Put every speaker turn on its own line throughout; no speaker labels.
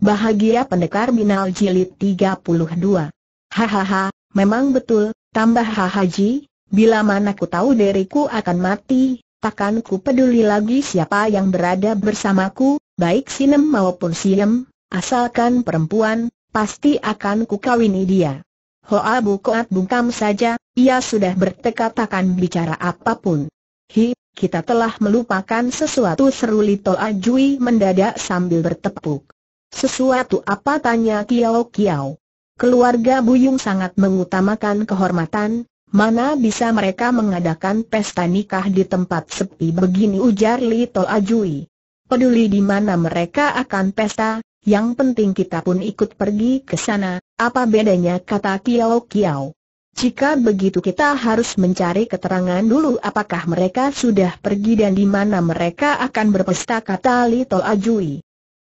Bahagia Pendekar Binal Jilid 32 Hahaha, memang betul, tambah hahaji, bila mana ku tahu diriku akan mati, takkan ku peduli lagi siapa yang berada bersamaku, baik sinem maupun siem, asalkan perempuan, pasti akan ku kawini dia. Hoa Bukoat bungkam saja, ia sudah bertekad akan bicara apapun. Hi, kita telah melupakan sesuatu Seruli Lito Ajui mendadak sambil bertepuk sesuatu apa tanya Kiao Kiao? Keluarga Buyung sangat mengutamakan kehormatan, mana bisa mereka mengadakan pesta nikah di tempat sepi begini ujar Li Tol Ajui. Peduli di mana mereka akan pesta, yang penting kita pun ikut pergi ke sana, apa bedanya kata Kiao Kiao. Jika begitu kita harus mencari keterangan dulu apakah mereka sudah pergi dan di mana mereka akan berpesta kata Li Tol Ajui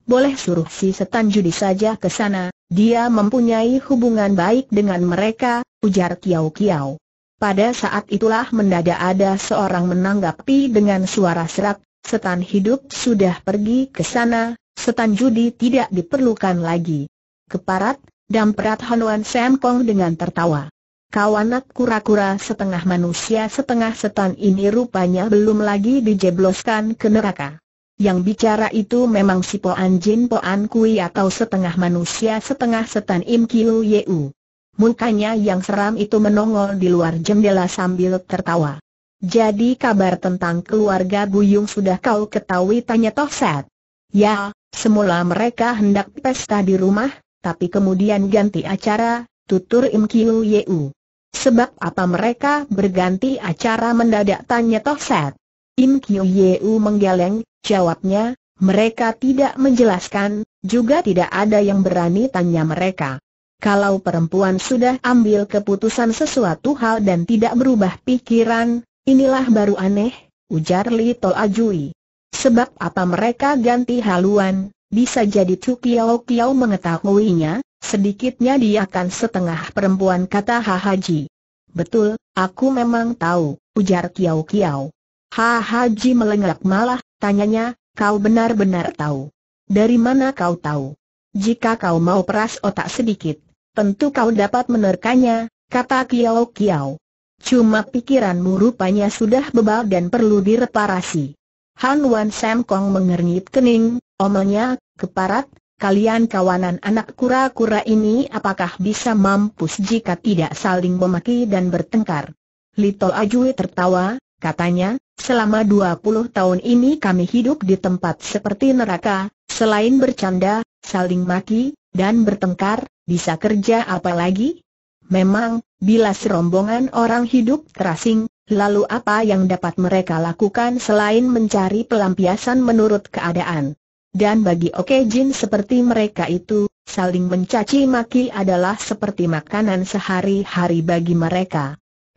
boleh suruh si setan judi saja ke sana, dia mempunyai hubungan baik dengan mereka, ujar Kiao Kiao. Pada saat itulah mendadak ada seorang menanggapi dengan suara serak, setan hidup sudah pergi ke sana, setan judi tidak diperlukan lagi. Keparat, damperat Hanuan Semkong dengan tertawa. Kawanat kura-kura setengah manusia setengah setan ini rupanya belum lagi dijebloskan ke neraka. Yang bicara itu memang si Poan Jin Poan Kui atau setengah manusia setengah setan Im Kiu Yeu. Mukanya yang seram itu menongol di luar jendela sambil tertawa. Jadi kabar tentang keluarga Buyung sudah kau ketahui tanya Tohset. Ya, semula mereka hendak pesta di rumah, tapi kemudian ganti acara, tutur Im Kiu Yeu. Sebab apa mereka berganti acara mendadak tanya Tohset. Im Kyu Yeu menggeleng, jawabnya, mereka tidak menjelaskan, juga tidak ada yang berani tanya mereka. Kalau perempuan sudah ambil keputusan sesuatu hal dan tidak berubah pikiran, inilah baru aneh, ujar Li tol Ajui. Sebab apa mereka ganti haluan, bisa jadi Chu Kiao Kiao mengetahuinya, sedikitnya dia akan setengah perempuan kata Ha-Haji. Betul, aku memang tahu, ujar Kiao Kiao. Ha Haji melengak malah, tanyanya, kau benar-benar tahu. Dari mana kau tahu? Jika kau mau peras otak sedikit, tentu kau dapat menerkanya, kata Kiao Kiao. Cuma pikiranmu rupanya sudah bebal dan perlu direparasi. Han Wan Sam Kong mengernyit kening, omelnya, keparat, kalian kawanan anak kura-kura ini apakah bisa mampus jika tidak saling memaki dan bertengkar? Little Ajui tertawa, katanya, Selama 20 tahun ini kami hidup di tempat seperti neraka, selain bercanda, saling maki, dan bertengkar, bisa kerja apa lagi? Memang, bila serombongan orang hidup terasing, lalu apa yang dapat mereka lakukan selain mencari pelampiasan menurut keadaan? Dan bagi oke jin seperti mereka itu, saling mencaci maki adalah seperti makanan sehari-hari bagi mereka.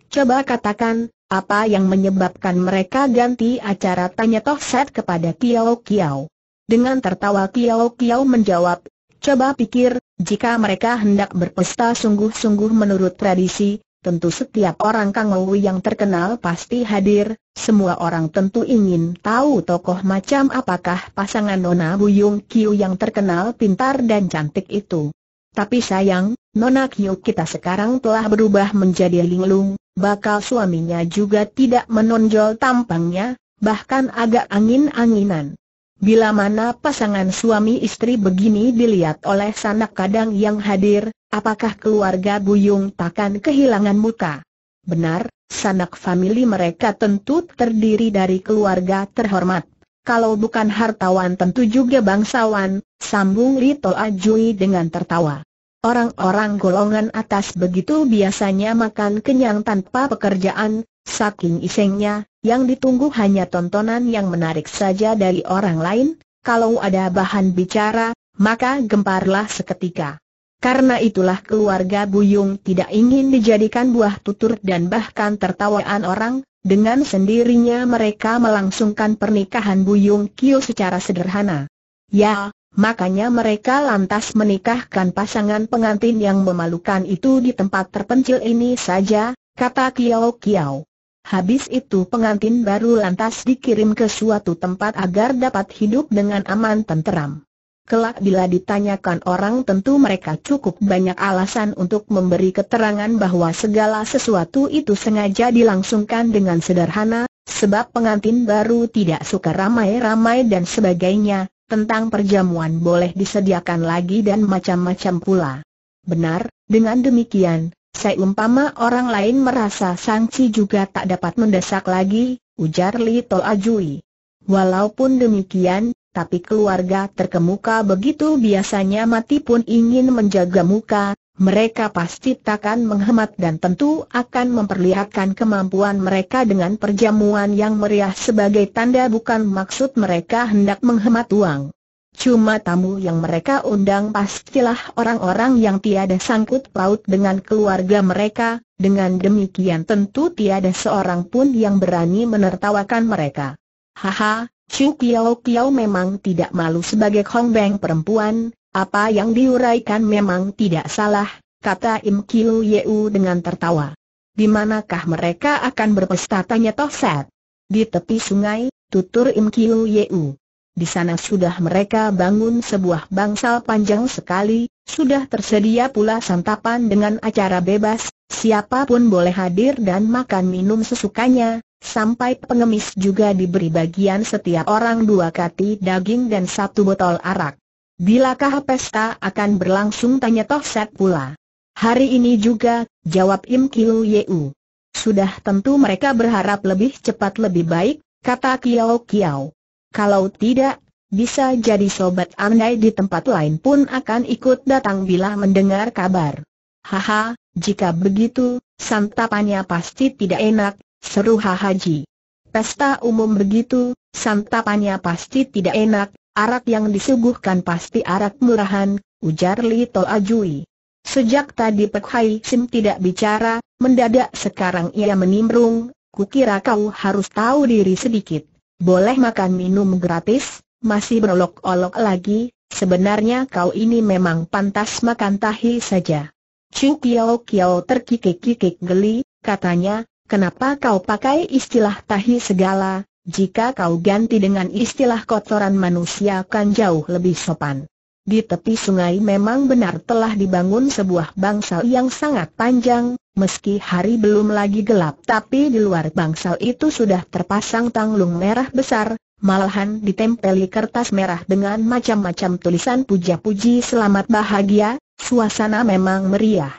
Coba katakan, apa yang menyebabkan mereka ganti acara tanya Toh Set kepada Kiao Kiao. Dengan tertawa Kiao Kiao menjawab, coba pikir, jika mereka hendak berpesta sungguh-sungguh menurut tradisi, tentu setiap orang Kang Owi yang terkenal pasti hadir, semua orang tentu ingin tahu tokoh macam apakah pasangan Nona Buyung Kiu yang terkenal pintar dan cantik itu. Tapi sayang, Nona Kiu kita sekarang telah berubah menjadi linglung, bakal suaminya juga tidak menonjol tampangnya, bahkan agak angin-anginan. Bila mana pasangan suami istri begini dilihat oleh sanak kadang yang hadir, apakah keluarga Buyung takkan kehilangan muka? Benar, sanak famili mereka tentu terdiri dari keluarga terhormat. Kalau bukan hartawan tentu juga bangsawan, sambung Lito Ajui dengan tertawa. Orang-orang golongan atas begitu biasanya makan kenyang tanpa pekerjaan, saking isengnya, yang ditunggu hanya tontonan yang menarik saja dari orang lain, kalau ada bahan bicara, maka gemparlah seketika. Karena itulah keluarga Buyung tidak ingin dijadikan buah tutur dan bahkan tertawaan orang, dengan sendirinya mereka melangsungkan pernikahan Buyung Kio secara sederhana. Ya, Makanya mereka lantas menikahkan pasangan pengantin yang memalukan itu di tempat terpencil ini saja, kata Kiao Kiao. Habis itu pengantin baru lantas dikirim ke suatu tempat agar dapat hidup dengan aman tenteram. Kelak bila ditanyakan orang tentu mereka cukup banyak alasan untuk memberi keterangan bahwa segala sesuatu itu sengaja dilangsungkan dengan sederhana, sebab pengantin baru tidak suka ramai-ramai dan sebagainya, tentang perjamuan boleh disediakan lagi dan macam-macam pula. Benar, dengan demikian, seumpama orang lain merasa sanksi juga tak dapat mendesak lagi, ujar Li Ajui. Walaupun demikian, tapi keluarga terkemuka begitu biasanya mati pun ingin menjaga muka, mereka pasti takkan menghemat dan tentu akan memperlihatkan kemampuan mereka dengan perjamuan yang meriah sebagai tanda bukan maksud mereka hendak menghemat uang. Cuma tamu yang mereka undang pastilah orang-orang yang tiada sangkut paut dengan keluarga mereka, dengan demikian tentu tiada seorang pun yang berani menertawakan mereka. Haha, Chu Kiao Kiao memang tidak malu sebagai Hong Beng perempuan, apa yang diuraikan memang tidak salah, kata Im Kiu Yeu dengan tertawa. Di manakah mereka akan berpesta tanya Toset? Di tepi sungai, tutur Im Kiu Yeu. Di sana sudah mereka bangun sebuah bangsal panjang sekali, sudah tersedia pula santapan dengan acara bebas, siapapun boleh hadir dan makan minum sesukanya, sampai pengemis juga diberi bagian setiap orang dua kati daging dan satu botol arak. Bilakah pesta akan berlangsung tanya Toh Set pula. Hari ini juga, jawab Im Kiu Yeu. Sudah tentu mereka berharap lebih cepat lebih baik, kata Kiao Kiao. Kalau tidak, bisa jadi sobat andai di tempat lain pun akan ikut datang bila mendengar kabar. Haha, jika begitu, santapannya pasti tidak enak, seru Haji. Pesta umum begitu, santapannya pasti tidak enak, Arak yang disuguhkan pasti arak murahan, ujar Li To Ajui. Sejak tadi Pek Hai Sim tidak bicara, mendadak sekarang ia menimbrung, kukira kau harus tahu diri sedikit. Boleh makan minum gratis, masih berolok-olok lagi, sebenarnya kau ini memang pantas makan tahi saja. Chu Kiao Kiao terkikik-kikik geli, katanya, kenapa kau pakai istilah tahi segala, jika kau ganti dengan istilah kotoran manusia kan jauh lebih sopan. Di tepi sungai memang benar telah dibangun sebuah bangsal yang sangat panjang, meski hari belum lagi gelap tapi di luar bangsal itu sudah terpasang tanglung merah besar, malahan ditempeli kertas merah dengan macam-macam tulisan puja-puji selamat bahagia, suasana memang meriah.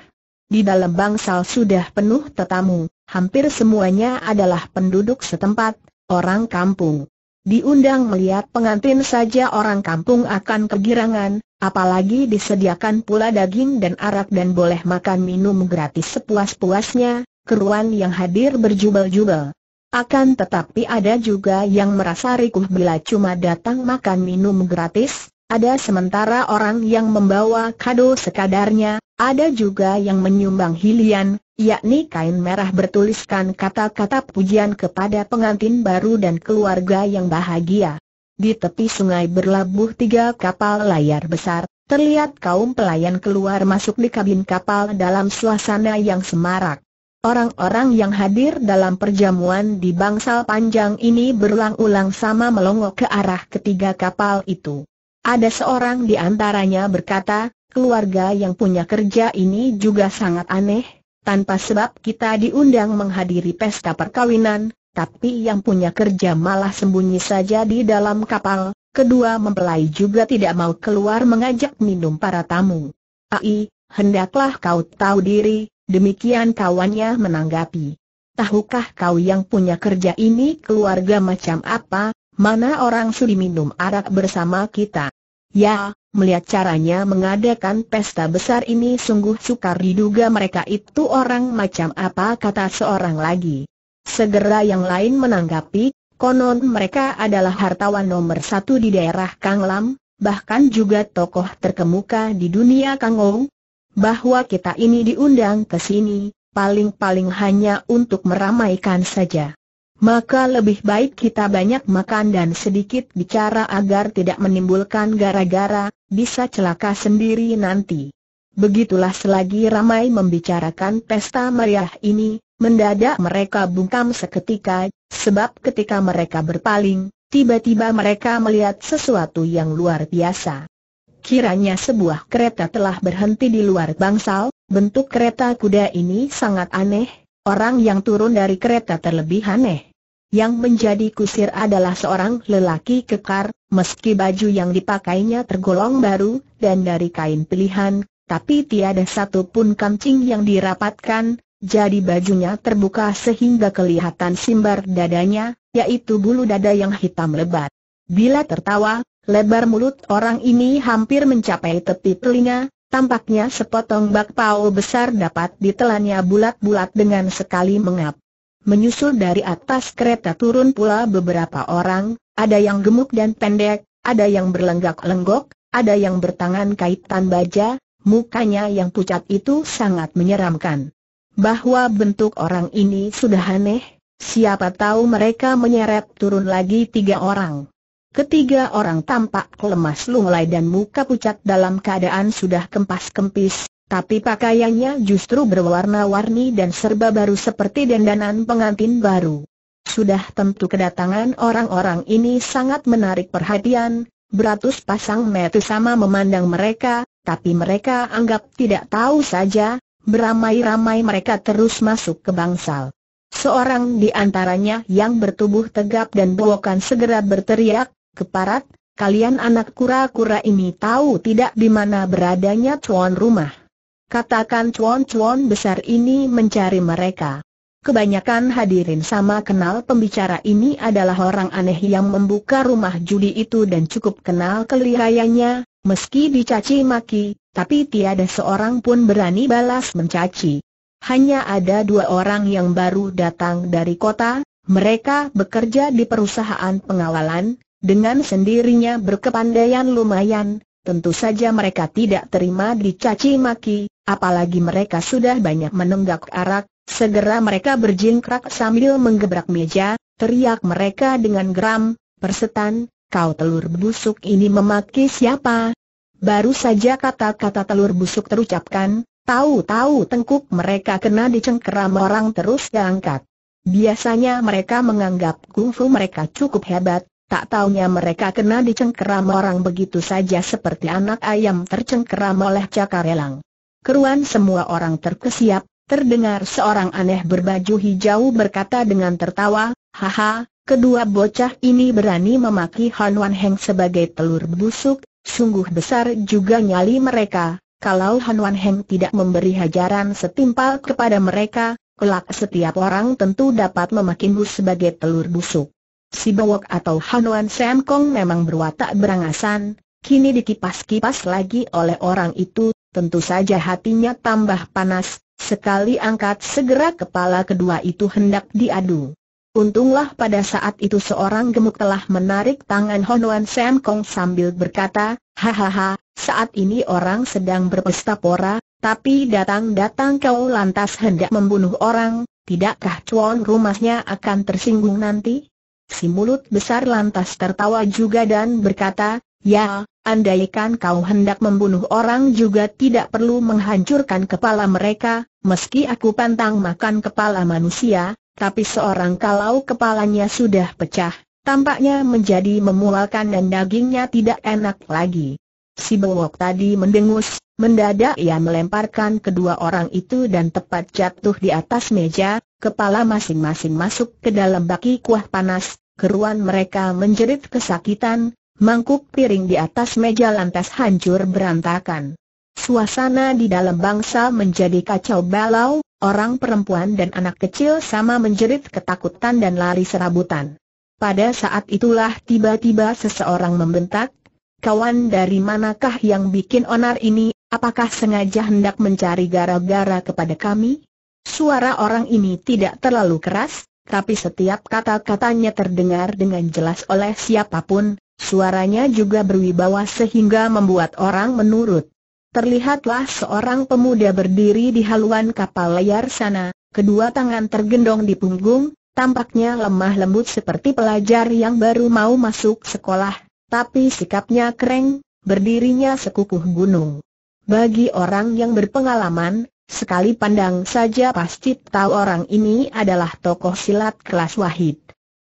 Di dalam bangsal sudah penuh tetamu, hampir semuanya adalah penduduk setempat, orang kampung. Diundang melihat pengantin saja orang kampung akan kegirangan, apalagi disediakan pula daging dan arak dan boleh makan minum gratis sepuas-puasnya, keruan yang hadir berjubel-jubel. Akan tetapi ada juga yang merasa rikuh bila cuma datang makan minum gratis, ada sementara orang yang membawa kado sekadarnya, ada juga yang menyumbang hilian, yakni kain merah bertuliskan kata-kata pujian kepada pengantin baru dan keluarga yang bahagia. Di tepi sungai berlabuh tiga kapal layar besar, terlihat kaum pelayan keluar masuk di kabin kapal dalam suasana yang semarak. Orang-orang yang hadir dalam perjamuan di bangsal panjang ini berulang-ulang sama melongo ke arah ketiga kapal itu. Ada seorang di antaranya berkata, keluarga yang punya kerja ini juga sangat aneh, tanpa sebab kita diundang menghadiri pesta perkawinan, tapi yang punya kerja malah sembunyi saja di dalam kapal, kedua mempelai juga tidak mau keluar mengajak minum para tamu. Ai, hendaklah kau tahu diri, demikian kawannya menanggapi. Tahukah kau yang punya kerja ini keluarga macam apa, mana orang sudi minum arak bersama kita? Ya, Melihat caranya mengadakan pesta besar ini sungguh sukar diduga mereka itu orang macam apa kata seorang lagi. Segera yang lain menanggapi, konon mereka adalah hartawan nomor satu di daerah Kanglam, bahkan juga tokoh terkemuka di dunia Kangou. Bahwa kita ini diundang ke sini, paling-paling hanya untuk meramaikan saja maka lebih baik kita banyak makan dan sedikit bicara agar tidak menimbulkan gara-gara, bisa celaka sendiri nanti. Begitulah selagi ramai membicarakan pesta meriah ini, mendadak mereka bungkam seketika, sebab ketika mereka berpaling, tiba-tiba mereka melihat sesuatu yang luar biasa. Kiranya sebuah kereta telah berhenti di luar bangsal, bentuk kereta kuda ini sangat aneh, orang yang turun dari kereta terlebih aneh. Yang menjadi kusir adalah seorang lelaki kekar, meski baju yang dipakainya tergolong baru, dan dari kain pilihan, tapi tiada satu pun kancing yang dirapatkan, jadi bajunya terbuka sehingga kelihatan simbar dadanya, yaitu bulu dada yang hitam lebat. Bila tertawa, lebar mulut orang ini hampir mencapai tepi telinga, tampaknya sepotong bakpao besar dapat ditelannya bulat-bulat dengan sekali mengap. Menyusul dari atas kereta turun pula beberapa orang, ada yang gemuk dan pendek, ada yang berlenggak-lenggok, ada yang bertangan kaitan baja, mukanya yang pucat itu sangat menyeramkan. Bahwa bentuk orang ini sudah aneh, siapa tahu mereka menyeret turun lagi tiga orang. Ketiga orang tampak lemas lunglai dan muka pucat dalam keadaan sudah kempas-kempis, tapi pakaiannya justru berwarna-warni dan serba baru seperti dandanan pengantin baru. Sudah tentu kedatangan orang-orang ini sangat menarik perhatian, beratus pasang mata sama memandang mereka, tapi mereka anggap tidak tahu saja, beramai-ramai mereka terus masuk ke bangsal. Seorang di antaranya yang bertubuh tegap dan bawakan segera berteriak, keparat, kalian anak kura-kura ini tahu tidak di mana beradanya tuan rumah. Katakan cuan-cuan besar ini mencari mereka. Kebanyakan hadirin sama kenal pembicara ini adalah orang aneh yang membuka rumah judi itu dan cukup kenal kelihayanya, meski dicaci maki, tapi tiada seorang pun berani balas mencaci. Hanya ada dua orang yang baru datang dari kota, mereka bekerja di perusahaan pengawalan, dengan sendirinya berkepandaian lumayan, tentu saja mereka tidak terima dicaci maki, Apalagi mereka sudah banyak menenggak arak, segera mereka berjingkrak sambil menggebrak meja, teriak mereka dengan geram, persetan, kau telur busuk ini memaki siapa? Baru saja kata-kata telur busuk terucapkan, tahu-tahu tengkuk mereka kena dicengkeram orang terus diangkat. Biasanya mereka menganggap kungfu mereka cukup hebat, tak taunya mereka kena dicengkeram orang begitu saja seperti anak ayam tercengkeram oleh cakarelang keruan semua orang terkesiap, terdengar seorang aneh berbaju hijau berkata dengan tertawa, Haha, kedua bocah ini berani memaki Han Wan Heng sebagai telur busuk, sungguh besar juga nyali mereka. Kalau Han Wan Heng tidak memberi hajaran setimpal kepada mereka, kelak setiap orang tentu dapat memakinmu sebagai telur busuk. Si Bowok atau Han Wan Sam Kong memang berwatak berangasan, kini dikipas-kipas lagi oleh orang itu tentu saja hatinya tambah panas, sekali angkat segera kepala kedua itu hendak diadu. Untunglah pada saat itu seorang gemuk telah menarik tangan Honwan Sam Kong sambil berkata, Hahaha, saat ini orang sedang berpesta pora, tapi datang-datang kau lantas hendak membunuh orang, tidakkah cuan rumahnya akan tersinggung nanti? Si mulut besar lantas tertawa juga dan berkata, Ya, Andaikan kau hendak membunuh orang juga tidak perlu menghancurkan kepala mereka, meski aku pantang makan kepala manusia, tapi seorang kalau kepalanya sudah pecah, tampaknya menjadi memualkan dan dagingnya tidak enak lagi. Si bewok tadi mendengus, mendadak ia melemparkan kedua orang itu dan tepat jatuh di atas meja, kepala masing-masing masuk ke dalam baki kuah panas, keruan mereka menjerit kesakitan, mangkuk piring di atas meja lantas hancur berantakan. Suasana di dalam bangsa menjadi kacau balau, orang perempuan dan anak kecil sama menjerit ketakutan dan lari serabutan. Pada saat itulah tiba-tiba seseorang membentak, kawan dari manakah yang bikin onar ini, apakah sengaja hendak mencari gara-gara kepada kami? Suara orang ini tidak terlalu keras, tapi setiap kata-katanya terdengar dengan jelas oleh siapapun, Suaranya juga berwibawa sehingga membuat orang menurut. Terlihatlah seorang pemuda berdiri di haluan kapal layar sana, kedua tangan tergendong di punggung, tampaknya lemah lembut seperti pelajar yang baru mau masuk sekolah, tapi sikapnya kering, berdirinya sekukuh gunung. Bagi orang yang berpengalaman, sekali pandang saja pasti tahu orang ini adalah tokoh silat kelas wahid.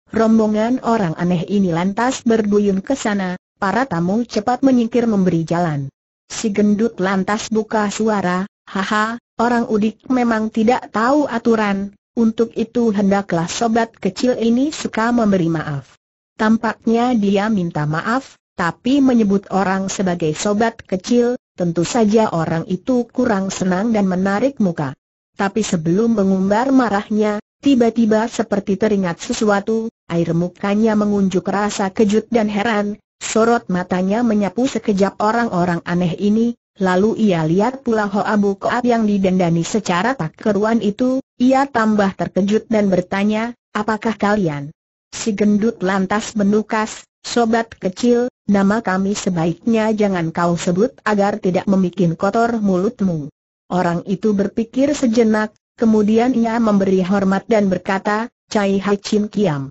Rombongan orang aneh ini lantas berduyun ke sana, para tamu cepat menyingkir memberi jalan. Si gendut lantas buka suara, haha, orang udik memang tidak tahu aturan, untuk itu hendaklah sobat kecil ini suka memberi maaf. Tampaknya dia minta maaf, tapi menyebut orang sebagai sobat kecil, tentu saja orang itu kurang senang dan menarik muka. Tapi sebelum mengumbar marahnya, tiba-tiba seperti teringat sesuatu, Air mukanya mengunjuk rasa kejut dan heran, sorot matanya menyapu sekejap orang-orang aneh ini, lalu ia lihat pula Hoa Koab yang didendani secara tak keruan itu, ia tambah terkejut dan bertanya, apakah kalian? Si gendut lantas menukas, sobat kecil, nama kami sebaiknya jangan kau sebut agar tidak membuat kotor mulutmu. Orang itu berpikir sejenak, kemudian ia memberi hormat dan berkata, Cai Hai Chin Kiam.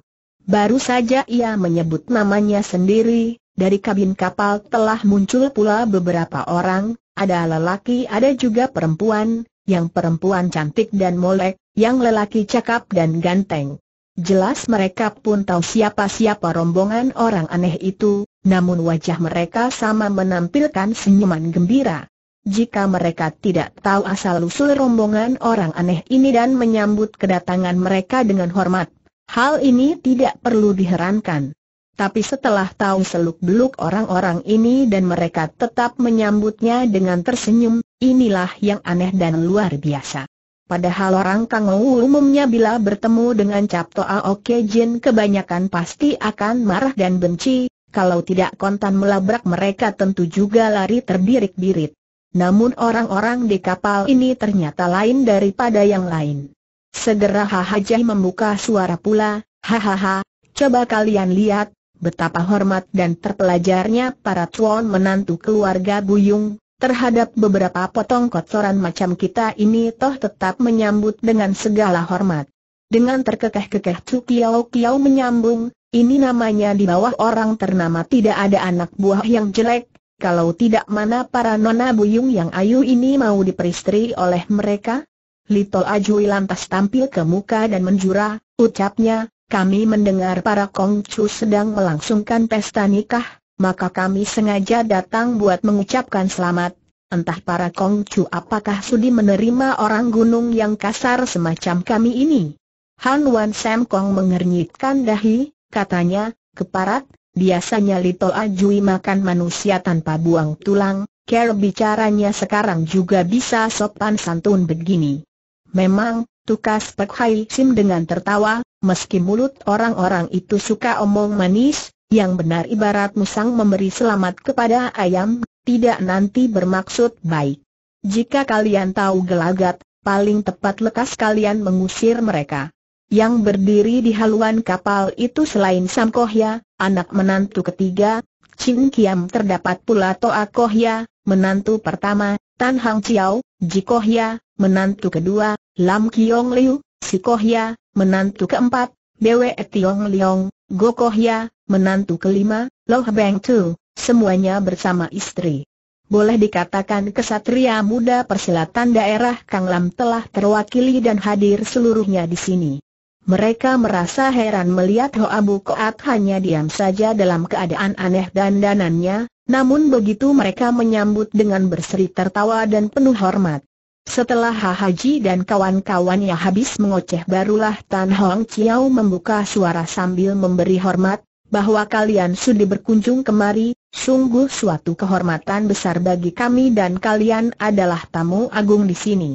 Baru saja ia menyebut namanya sendiri, dari kabin kapal telah muncul pula beberapa orang, ada lelaki ada juga perempuan, yang perempuan cantik dan molek, yang lelaki cakap dan ganteng. Jelas mereka pun tahu siapa-siapa rombongan orang aneh itu, namun wajah mereka sama menampilkan senyuman gembira. Jika mereka tidak tahu asal-usul rombongan orang aneh ini dan menyambut kedatangan mereka dengan hormat, Hal ini tidak perlu diherankan. Tapi setelah tahu seluk-beluk orang-orang ini dan mereka tetap menyambutnya dengan tersenyum, inilah yang aneh dan luar biasa. Padahal orang Kangou umumnya bila bertemu dengan Cap Toa Oke Jin kebanyakan pasti akan marah dan benci, kalau tidak kontan melabrak mereka tentu juga lari terbirik-birit. Namun orang-orang di kapal ini ternyata lain daripada yang lain. Segera Hahaji membuka suara pula, hahaha, coba kalian lihat, betapa hormat dan terpelajarnya para tuan menantu keluarga Buyung, terhadap beberapa potong kotoran macam kita ini toh tetap menyambut dengan segala hormat. Dengan terkekeh-kekeh Tu Kiao Kiao menyambung, ini namanya di bawah orang ternama tidak ada anak buah yang jelek, kalau tidak mana para nona buyung yang ayu ini mau diperistri oleh mereka? Lito Ajui lantas tampil ke muka dan menjura, ucapnya, kami mendengar para Kongcu sedang melangsungkan pesta nikah, maka kami sengaja datang buat mengucapkan selamat. Entah para Kongcu apakah sudi menerima orang gunung yang kasar semacam kami ini? Han Wan Sam Kong mengernyitkan dahi, katanya, keparat, biasanya Lito Ajui makan manusia tanpa buang tulang, Care bicaranya sekarang juga bisa sopan santun begini. Memang, tukas Pek Hai Sim dengan tertawa, meski mulut orang-orang itu suka omong manis, yang benar ibarat musang memberi selamat kepada ayam, tidak nanti bermaksud baik. Jika kalian tahu gelagat, paling tepat lekas kalian mengusir mereka. Yang berdiri di haluan kapal itu selain Sam Kohya, anak menantu ketiga, Chin Kiam terdapat pula Toa Kohya, menantu pertama, Tan Hang Chiao, Ji Kohya, menantu kedua, Lam Kiong Liu, Si Ya, menantu keempat, Bwe Tiong Liong, Go Ya, menantu kelima, Loh Beng Tu, semuanya bersama istri. Boleh dikatakan kesatria muda persilatan daerah Kang Lam telah terwakili dan hadir seluruhnya di sini. Mereka merasa heran melihat Hoa Bu Koat hanya diam saja dalam keadaan aneh dan dananya, namun begitu mereka menyambut dengan berseri tertawa dan penuh hormat. Setelah Haji dan kawan-kawannya habis mengoceh barulah Tan Hong Chiao membuka suara sambil memberi hormat, bahwa kalian sudah berkunjung kemari, sungguh suatu kehormatan besar bagi kami dan kalian adalah tamu agung di sini.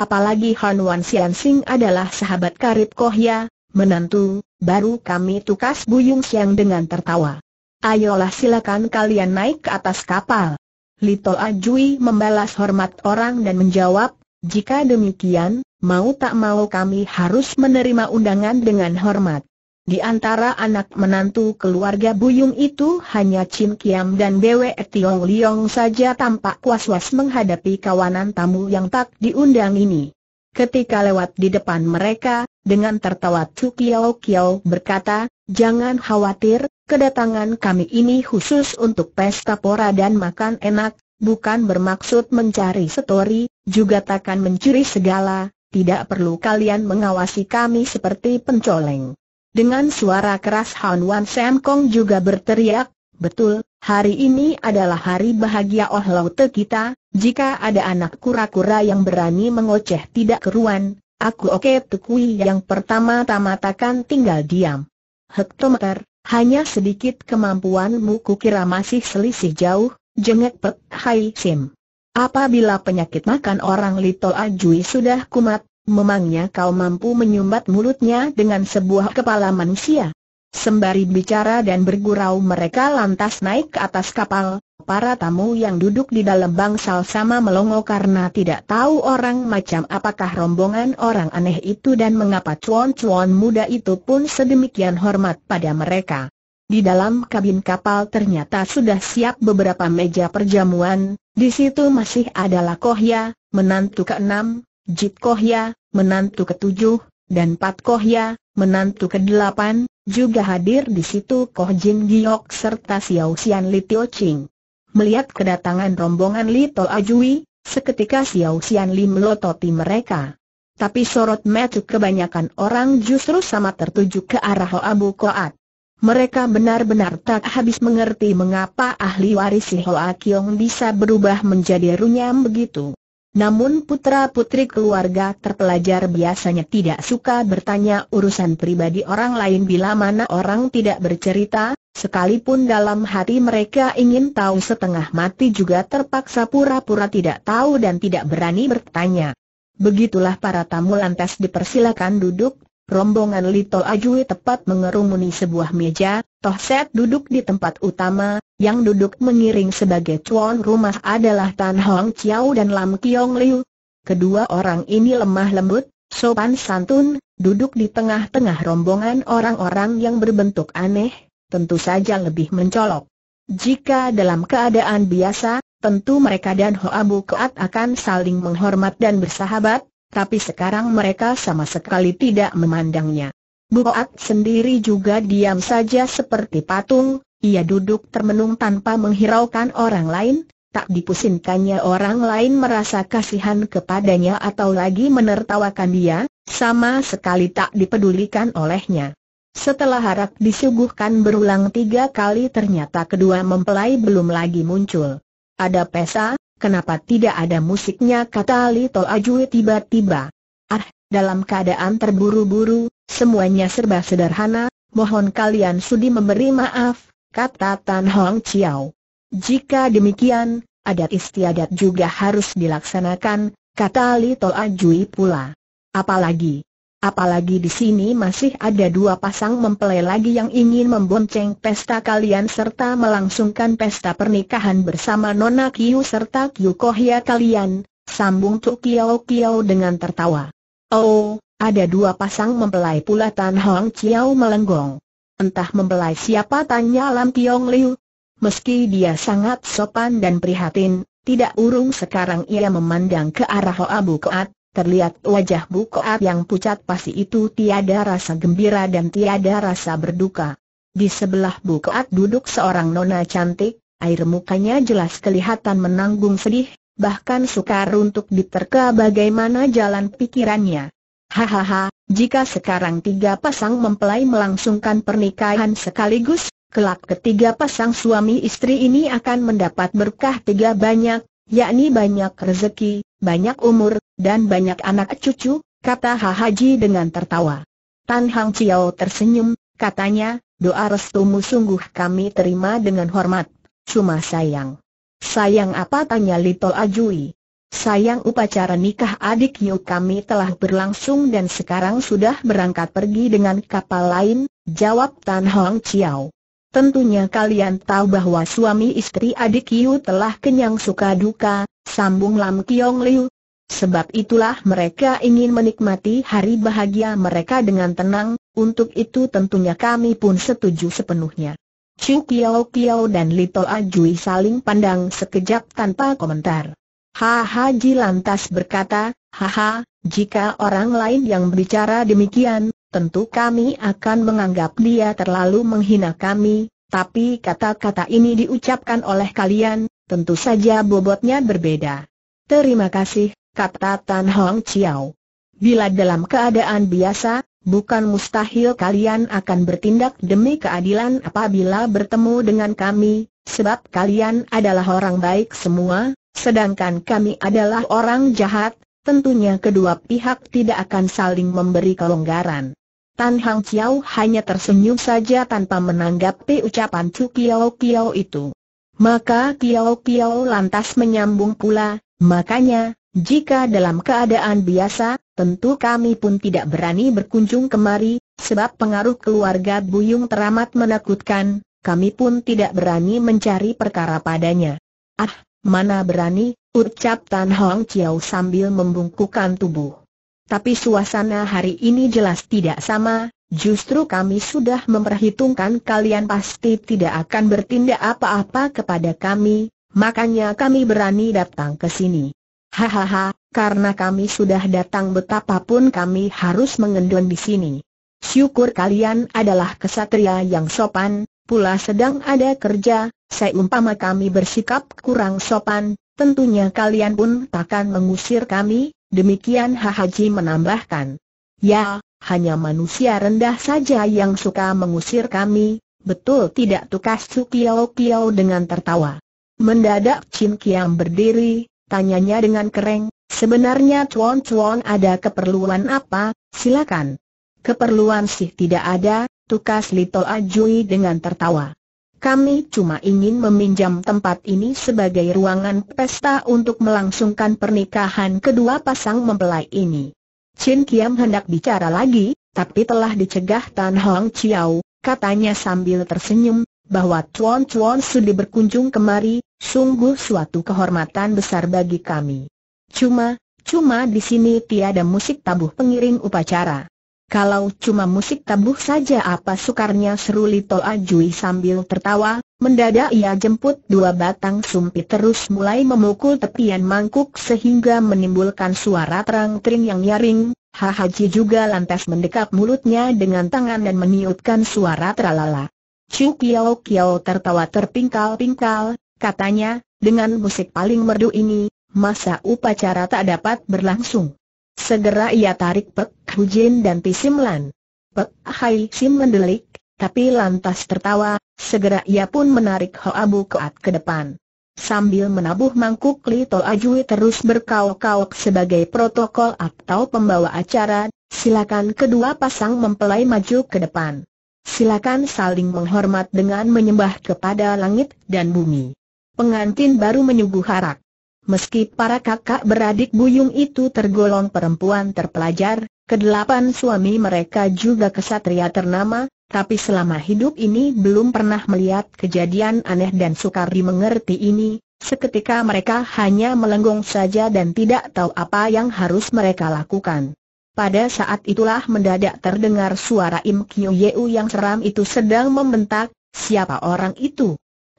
Apalagi Han Wan Sian Sing adalah sahabat karib Kohya, menantu, baru kami tukas Buyung Siang dengan tertawa. Ayolah silakan kalian naik ke atas kapal. Lito Ajui membalas hormat orang dan menjawab, jika demikian, mau tak mau kami harus menerima undangan dengan hormat. Di antara anak menantu keluarga Buyung itu hanya Chin Kiam dan Bwe Tiong Liong saja tampak was-was menghadapi kawanan tamu yang tak diundang ini. Ketika lewat di depan mereka, dengan tertawa Chu Kiao Kiao berkata, Jangan khawatir, kedatangan kami ini khusus untuk pesta pora dan makan enak, bukan bermaksud mencari setori, juga takkan mencuri segala, tidak perlu kalian mengawasi kami seperti pencoleng. Dengan suara keras Han Wan Sam Kong juga berteriak, Betul, hari ini adalah hari bahagia Oh Laute kita, jika ada anak kura-kura yang berani mengoceh tidak keruan, Aku oke Tukui yang pertama-tama takkan tinggal diam. Hektometer, hanya sedikit kemampuanmu kukira masih selisih jauh, jengek Pek Hai Sim. Apabila penyakit makan orang Lito Ajui sudah kumat, memangnya kau mampu menyumbat mulutnya dengan sebuah kepala manusia? Sembari bicara dan bergurau mereka lantas naik ke atas kapal, para tamu yang duduk di dalam bangsal sama melongo karena tidak tahu orang macam apakah rombongan orang aneh itu dan mengapa cuan-cuan muda itu pun sedemikian hormat pada mereka. Di dalam kabin kapal ternyata sudah siap beberapa meja perjamuan, di situ masih ada Kohya, menantu ke enam, Jip Kohya, menantu ketujuh, dan Pat Kohya, menantu kedelapan, juga hadir di situ Koh Jin Giok serta Xiao Xian Li Tio Ching. Melihat kedatangan rombongan Li Tol Ajui, seketika Xiao Xian Li melototi mereka. Tapi sorot mata kebanyakan orang justru sama tertuju ke arah Ho Abu Koat. Mereka benar-benar tak habis mengerti mengapa ahli waris si Hoa Kiong bisa berubah menjadi runyam begitu. Namun putra-putri keluarga terpelajar biasanya tidak suka bertanya urusan pribadi orang lain bila mana orang tidak bercerita, sekalipun dalam hati mereka ingin tahu setengah mati juga terpaksa pura-pura tidak tahu dan tidak berani bertanya. Begitulah para tamu lantas dipersilakan duduk Rombongan Lito Ajui tepat mengerumuni sebuah meja, Toh Set duduk di tempat utama, yang duduk mengiring sebagai tuan rumah adalah Tan Hong Chiao dan Lam Kiong Liu. Kedua orang ini lemah lembut, sopan santun, duduk di tengah-tengah rombongan orang-orang yang berbentuk aneh, tentu saja lebih mencolok. Jika dalam keadaan biasa, tentu mereka dan Hoa Keat akan saling menghormat dan bersahabat, tapi sekarang mereka sama sekali tidak memandangnya. Buat sendiri juga diam saja seperti patung, ia duduk termenung tanpa menghiraukan orang lain, tak dipusingkannya orang lain merasa kasihan kepadanya atau lagi menertawakan dia, sama sekali tak dipedulikan olehnya. Setelah harap disuguhkan berulang tiga kali ternyata kedua mempelai belum lagi muncul. Ada pesa, Kenapa tidak ada musiknya kata Lito Ajui tiba-tiba. Ah, dalam keadaan terburu-buru, semuanya serba sederhana, mohon kalian sudi memberi maaf, kata Tan Hong Chiao. Jika demikian, adat istiadat juga harus dilaksanakan, kata Lito Ajui pula. Apalagi, Apalagi di sini masih ada dua pasang mempelai lagi yang ingin membonceng pesta kalian serta melangsungkan pesta pernikahan bersama Nona Kiu serta Kiu Kohya kalian, sambung Tu Kiao Kiao dengan tertawa. Oh, ada dua pasang mempelai pula Tan Hong Chiao melenggong. Entah mempelai siapa tanya Lam Tiong Liu. Meski dia sangat sopan dan prihatin, tidak urung sekarang ia memandang ke arah Hoa Bu Koat, Terlihat wajah Koat yang pucat pasti itu tiada rasa gembira dan tiada rasa berduka. Di sebelah Koat duduk seorang nona cantik, air mukanya jelas kelihatan menanggung sedih, bahkan sukar untuk diterka bagaimana jalan pikirannya. Hahaha, jika sekarang tiga pasang mempelai melangsungkan pernikahan sekaligus, kelak ketiga pasang suami istri ini akan mendapat berkah tiga banyak, yakni banyak rezeki, banyak umur, dan banyak anak cucu, kata Haji dengan tertawa. Tan Hang Chiao tersenyum, katanya, doa restumu sungguh kami terima dengan hormat, cuma sayang. Sayang apa tanya Lito Ajui? Sayang upacara nikah adik Yu kami telah berlangsung dan sekarang sudah berangkat pergi dengan kapal lain, jawab Tan Hang Chiao. Tentunya kalian tahu bahwa suami istri adik Yu telah kenyang suka duka, Sambung Lam Kiong Liu. Sebab itulah mereka ingin menikmati hari bahagia mereka dengan tenang, untuk itu tentunya kami pun setuju sepenuhnya. Chu Kiao Kiao dan Lito Ajui saling pandang sekejap tanpa komentar. Haha Ji lantas berkata, haha, jika orang lain yang berbicara demikian, tentu kami akan menganggap dia terlalu menghina kami, tapi kata-kata ini diucapkan oleh kalian, Tentu saja bobotnya berbeda. Terima kasih, kata Tan Hong Chiao. Bila dalam keadaan biasa, bukan mustahil kalian akan bertindak demi keadilan apabila bertemu dengan kami, sebab kalian adalah orang baik semua, sedangkan kami adalah orang jahat, tentunya kedua pihak tidak akan saling memberi kelonggaran. Tan Hang Chiao hanya tersenyum saja tanpa menanggapi ucapan Chu Kiao Kiao itu. Maka Kiao Kiao lantas menyambung pula, makanya, jika dalam keadaan biasa, tentu kami pun tidak berani berkunjung kemari, sebab pengaruh keluarga Buyung teramat menakutkan, kami pun tidak berani mencari perkara padanya. Ah, mana berani, ucap Tan Hong Chiao sambil membungkukkan tubuh. Tapi suasana hari ini jelas tidak sama, Justru kami sudah memperhitungkan kalian pasti tidak akan bertindak apa-apa kepada kami, makanya kami berani datang ke sini. Hahaha, karena kami sudah datang betapapun kami harus mengendon di sini. Syukur kalian adalah kesatria yang sopan, pula sedang ada kerja, saya umpama kami bersikap kurang sopan, tentunya kalian pun takkan mengusir kami, demikian Hahaji menambahkan. Ya, hanya manusia rendah saja yang suka mengusir kami, betul tidak tukas Su Kiao Kiao dengan tertawa. Mendadak Chin Kiam berdiri, tanyanya dengan kering. sebenarnya Chuan Chuan ada keperluan apa, silakan. Keperluan sih tidak ada, tukas Lito Ajui dengan tertawa. Kami cuma ingin meminjam tempat ini sebagai ruangan pesta untuk melangsungkan pernikahan kedua pasang mempelai ini. Chin Kiam hendak bicara lagi, tapi telah dicegah Tan Hong Chiao, katanya sambil tersenyum, bahwa Chuan Chuan sudah berkunjung kemari, sungguh suatu kehormatan besar bagi kami. Cuma, cuma di sini tiada musik tabuh pengiring upacara. Kalau cuma musik tabuh saja apa sukarnya seru Lito Ajui sambil tertawa, mendadak ia jemput dua batang sumpit terus mulai memukul tepian mangkuk sehingga menimbulkan suara terang-tering yang nyaring, Hahaji juga lantas mendekap mulutnya dengan tangan dan meniupkan suara tralala. Chu Kiao Kiao tertawa terpingkal-pingkal, katanya, dengan musik paling merdu ini, masa upacara tak dapat berlangsung. Segera ia tarik Pek Hujin dan Pisimlan. Pek Hai Sim mendelik, tapi lantas tertawa, segera ia pun menarik Hoa Bu Koat ke depan. Sambil menabuh mangkuk Lito To Ajui terus berkauk kauk sebagai protokol atau pembawa acara, silakan kedua pasang mempelai maju ke depan. Silakan saling menghormat dengan menyembah kepada langit dan bumi. Pengantin baru menyuguh harak. Meski para kakak beradik buyung itu tergolong perempuan terpelajar, kedelapan suami mereka juga kesatria ternama, tapi selama hidup ini belum pernah melihat kejadian aneh dan sukar dimengerti ini, seketika mereka hanya melenggong saja dan tidak tahu apa yang harus mereka lakukan. Pada saat itulah mendadak terdengar suara Im Kyu Yeu yang seram itu sedang membentak, siapa orang itu?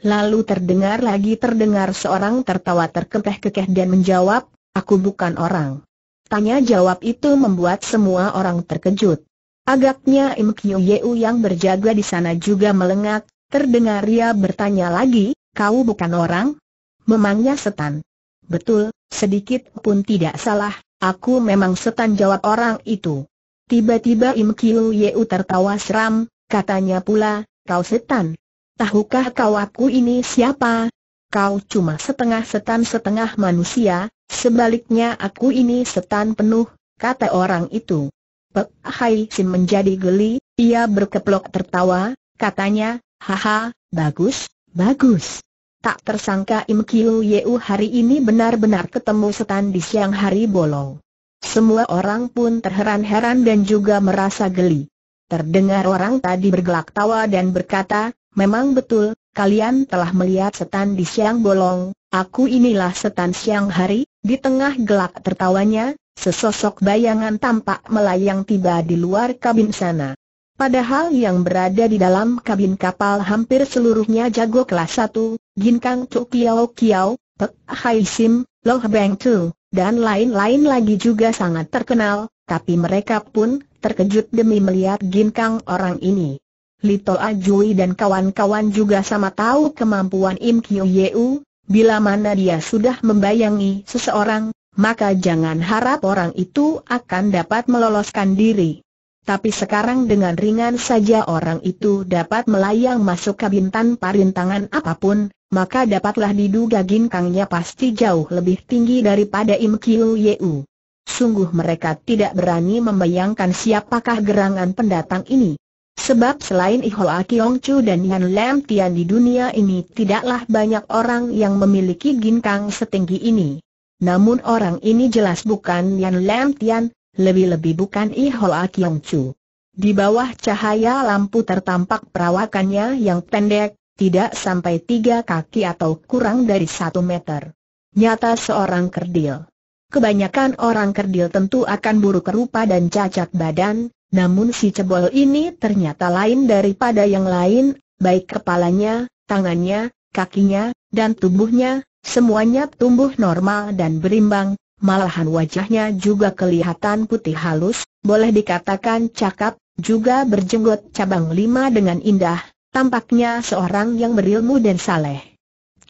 Lalu terdengar lagi terdengar seorang tertawa terkekeh-kekeh dan menjawab, aku bukan orang. Tanya jawab itu membuat semua orang terkejut. Agaknya Im Kyu Yeu yang berjaga di sana juga melengak, terdengar ia bertanya lagi, kau bukan orang? Memangnya setan? Betul, sedikit pun tidak salah, aku memang setan jawab orang itu. Tiba-tiba Im Kyu Yeu tertawa seram, katanya pula, kau setan tahukah kau aku ini siapa? Kau cuma setengah setan setengah manusia, sebaliknya aku ini setan penuh, kata orang itu. Pek Hai Sim menjadi geli, ia berkeplok tertawa, katanya, haha, bagus, bagus. Tak tersangka Im Kiu Yeu hari ini benar-benar ketemu setan di siang hari bolong. Semua orang pun terheran-heran dan juga merasa geli. Terdengar orang tadi bergelak tawa dan berkata, Memang betul, kalian telah melihat setan di siang bolong, aku inilah setan siang hari, di tengah gelak tertawanya, sesosok bayangan tampak melayang tiba di luar kabin sana. Padahal yang berada di dalam kabin kapal hampir seluruhnya jago kelas 1, Ginkang Chu Kiao Kiao, Pek Hai Sim, Loh Beng Tu, dan lain-lain lagi juga sangat terkenal, tapi mereka pun terkejut demi melihat Ginkang orang ini. Lito Ajui dan kawan-kawan juga sama tahu kemampuan Im Kyu Yeu, bila mana dia sudah membayangi seseorang, maka jangan harap orang itu akan dapat meloloskan diri. Tapi sekarang dengan ringan saja orang itu dapat melayang masuk kabin tanpa rintangan apapun, maka dapatlah diduga ginkangnya pasti jauh lebih tinggi daripada Im Kyu Yeu. Sungguh mereka tidak berani membayangkan siapakah gerangan pendatang ini. Sebab selain Iholaki Chu dan Yan Lam Tian di dunia ini tidaklah banyak orang yang memiliki ginkang setinggi ini. Namun orang ini jelas bukan Yan Lam Tian, lebih-lebih bukan Iholaki Chu. Di bawah cahaya lampu tertampak perawakannya yang pendek, tidak sampai tiga kaki atau kurang dari satu meter. Nyata seorang kerdil. Kebanyakan orang kerdil tentu akan buruk rupa dan cacat badan, namun si cebol ini ternyata lain daripada yang lain, baik kepalanya, tangannya, kakinya, dan tubuhnya, semuanya tumbuh normal dan berimbang, malahan wajahnya juga kelihatan putih halus, boleh dikatakan cakap, juga berjenggot cabang lima dengan indah, tampaknya seorang yang berilmu dan saleh.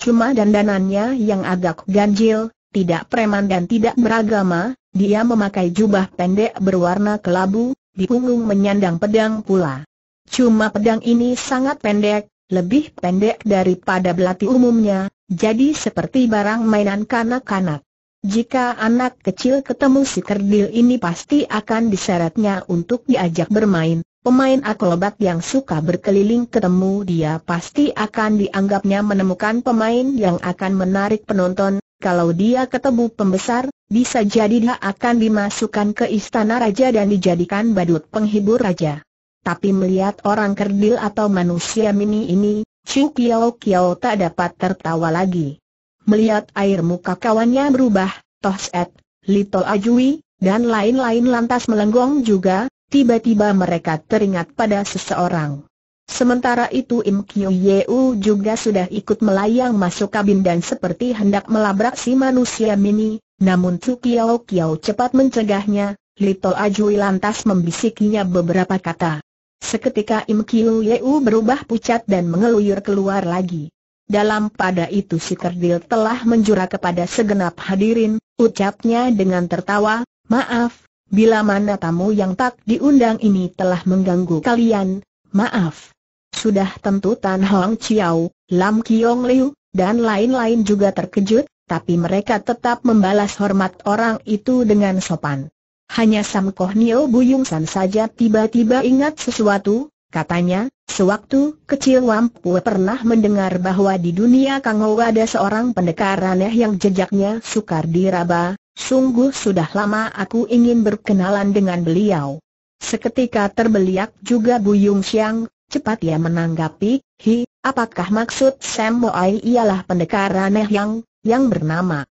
Cuma dandanannya yang agak ganjil, tidak preman dan tidak beragama, dia memakai jubah pendek berwarna kelabu, di punggung menyandang pedang pula. Cuma pedang ini sangat pendek, lebih pendek daripada belati umumnya, jadi seperti barang mainan kanak-kanak. Jika anak kecil ketemu si kerdil ini pasti akan diseretnya untuk diajak bermain. Pemain akrobat yang suka berkeliling ketemu dia pasti akan dianggapnya menemukan pemain yang akan menarik penonton, kalau dia ketemu pembesar, bisa jadi dia akan dimasukkan ke istana raja dan dijadikan badut penghibur raja. Tapi melihat orang kerdil atau manusia mini ini, Chu Kiao Kiao tak dapat tertawa lagi. Melihat air muka kawannya berubah, Set, Little Ajui, dan lain-lain lantas melenggong juga, tiba-tiba mereka teringat pada seseorang. Sementara itu Im Kyu Yeu juga sudah ikut melayang masuk kabin dan seperti hendak melabrak si manusia mini, namun Chu Kiao Kiao cepat mencegahnya, Lito Ajui lantas membisikinya beberapa kata. Seketika Im Kyu Yeu berubah pucat dan mengeluyur keluar lagi. Dalam pada itu si kerdil telah menjura kepada segenap hadirin, ucapnya dengan tertawa, maaf, bila mana tamu yang tak diundang ini telah mengganggu kalian, maaf. Sudah tentu Tan Hong Chiao, Lam Kiong Liu, dan lain-lain juga terkejut, tapi mereka tetap membalas hormat orang itu dengan sopan. Hanya Sam Koh Nio Buyung San saja tiba-tiba ingat sesuatu, katanya, sewaktu kecil Wampue pernah mendengar bahwa di dunia Kang Kangou ada seorang pendekar aneh yang jejaknya sukar diraba, sungguh sudah lama aku ingin berkenalan dengan beliau. Seketika terbeliak juga Buyung Siang, Cepat ia menanggapi, hi, apakah maksud Sam Moai ialah pendekar aneh yang, yang bernama